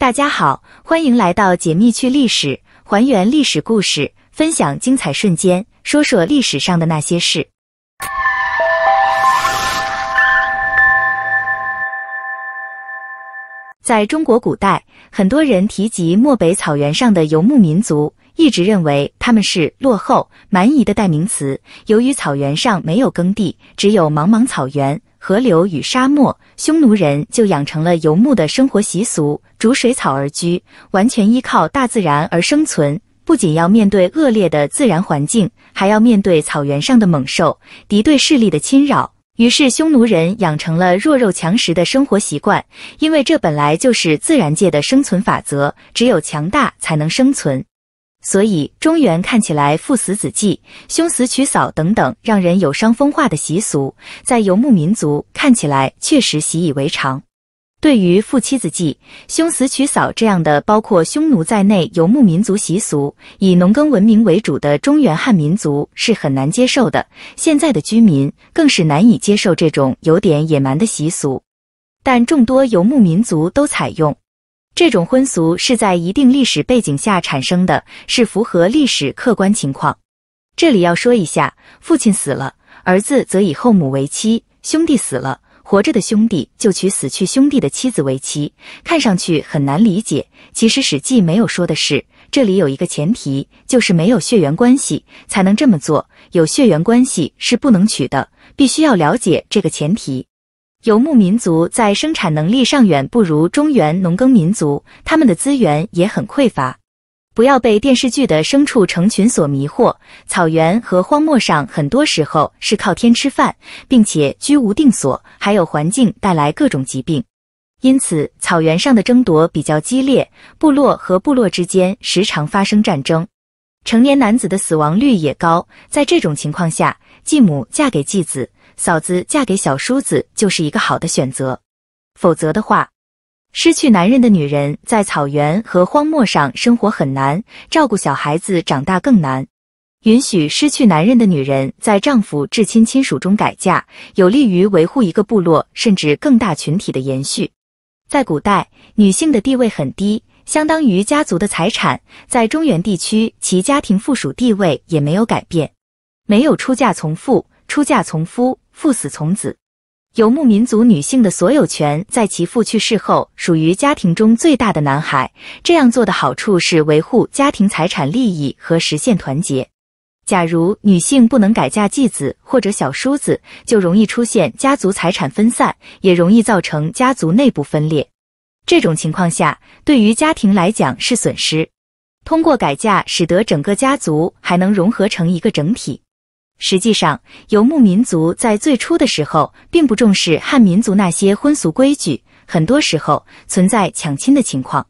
大家好，欢迎来到解密趣历史，还原历史故事，分享精彩瞬间，说说历史上的那些事。在中国古代，很多人提及漠北草原上的游牧民族，一直认为他们是落后蛮夷的代名词。由于草原上没有耕地，只有茫茫草原。河流与沙漠，匈奴人就养成了游牧的生活习俗，逐水草而居，完全依靠大自然而生存。不仅要面对恶劣的自然环境，还要面对草原上的猛兽、敌对势力的侵扰。于是，匈奴人养成了弱肉强食的生活习惯，因为这本来就是自然界的生存法则，只有强大才能生存。所以，中原看起来父死子继、兄死娶嫂等等让人有伤风化的习俗，在游牧民族看起来确实习以为常。对于父妻子继、兄死娶嫂这样的，包括匈奴在内游牧民族习俗，以农耕文明为主的中原汉民族是很难接受的，现在的居民更是难以接受这种有点野蛮的习俗。但众多游牧民族都采用。这种婚俗是在一定历史背景下产生的，是符合历史客观情况。这里要说一下，父亲死了，儿子则以后母为妻；兄弟死了，活着的兄弟就娶死去兄弟的妻子为妻。看上去很难理解，其实《史记》没有说的是，这里有一个前提，就是没有血缘关系才能这么做，有血缘关系是不能娶的，必须要了解这个前提。游牧民族在生产能力上远不如中原农耕民族，他们的资源也很匮乏。不要被电视剧的牲畜成群所迷惑，草原和荒漠上很多时候是靠天吃饭，并且居无定所，还有环境带来各种疾病，因此草原上的争夺比较激烈，部落和部落之间时常发生战争。成年男子的死亡率也高，在这种情况下，继母嫁给继子。嫂子嫁给小叔子就是一个好的选择，否则的话，失去男人的女人在草原和荒漠上生活很难，照顾小孩子长大更难。允许失去男人的女人在丈夫至亲亲属中改嫁，有利于维护一个部落甚至更大群体的延续。在古代，女性的地位很低，相当于家族的财产，在中原地区，其家庭附属地位也没有改变，没有出嫁从父，出嫁从夫。父死从子，游牧民族女性的所有权在其父去世后属于家庭中最大的男孩。这样做的好处是维护家庭财产利益和实现团结。假如女性不能改嫁继子或者小叔子，就容易出现家族财产分散，也容易造成家族内部分裂。这种情况下，对于家庭来讲是损失。通过改嫁，使得整个家族还能融合成一个整体。实际上，游牧民族在最初的时候并不重视汉民族那些婚俗规矩，很多时候存在抢亲的情况。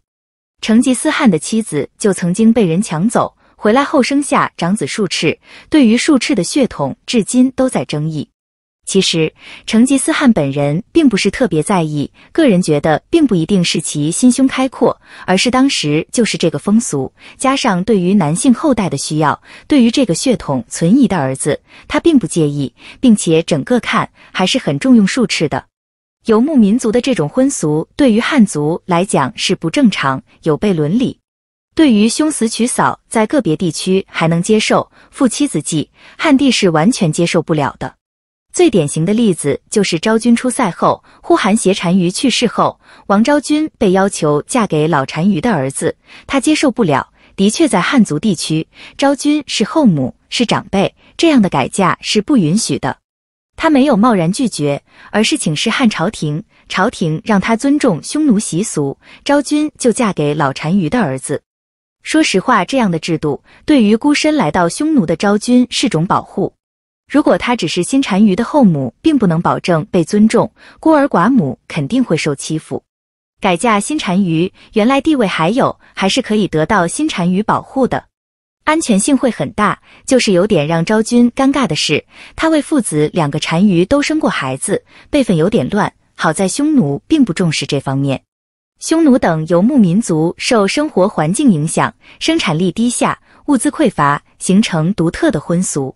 成吉思汗的妻子就曾经被人抢走，回来后生下长子术赤，对于术赤的血统，至今都在争议。其实，成吉思汗本人并不是特别在意。个人觉得，并不一定是其心胸开阔，而是当时就是这个风俗，加上对于男性后代的需要，对于这个血统存疑的儿子，他并不介意，并且整个看还是很重用术赤的。游牧民族的这种婚俗，对于汉族来讲是不正常、有悖伦理。对于兄死娶嫂，在个别地区还能接受，父妻子继，汉地是完全接受不了的。最典型的例子就是昭君出塞后，呼韩邪单于去世后，王昭君被要求嫁给老单于的儿子，她接受不了。的确，在汉族地区，昭君是后母，是长辈，这样的改嫁是不允许的。她没有贸然拒绝，而是请示汉朝廷，朝廷让她尊重匈奴习俗，昭君就嫁给老单于的儿子。说实话，这样的制度对于孤身来到匈奴的昭君是种保护。如果她只是新单于的后母，并不能保证被尊重。孤儿寡母肯定会受欺负。改嫁新单于，原来地位还有，还是可以得到新单于保护的，安全性会很大。就是有点让昭君尴尬的是，她为父子两个单于都生过孩子，辈分有点乱。好在匈奴并不重视这方面。匈奴等游牧民族受生活环境影响，生产力低下，物资匮乏，形成独特的婚俗。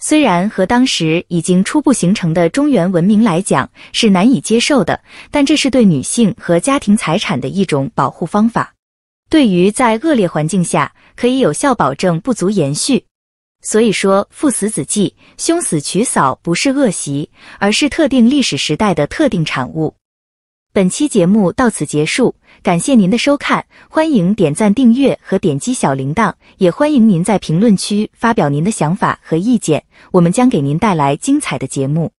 虽然和当时已经初步形成的中原文明来讲是难以接受的，但这是对女性和家庭财产的一种保护方法，对于在恶劣环境下可以有效保证不足延续。所以说，父死子继，兄死娶嫂不是恶习，而是特定历史时代的特定产物。本期节目到此结束。感谢您的收看，欢迎点赞、订阅和点击小铃铛，也欢迎您在评论区发表您的想法和意见，我们将给您带来精彩的节目。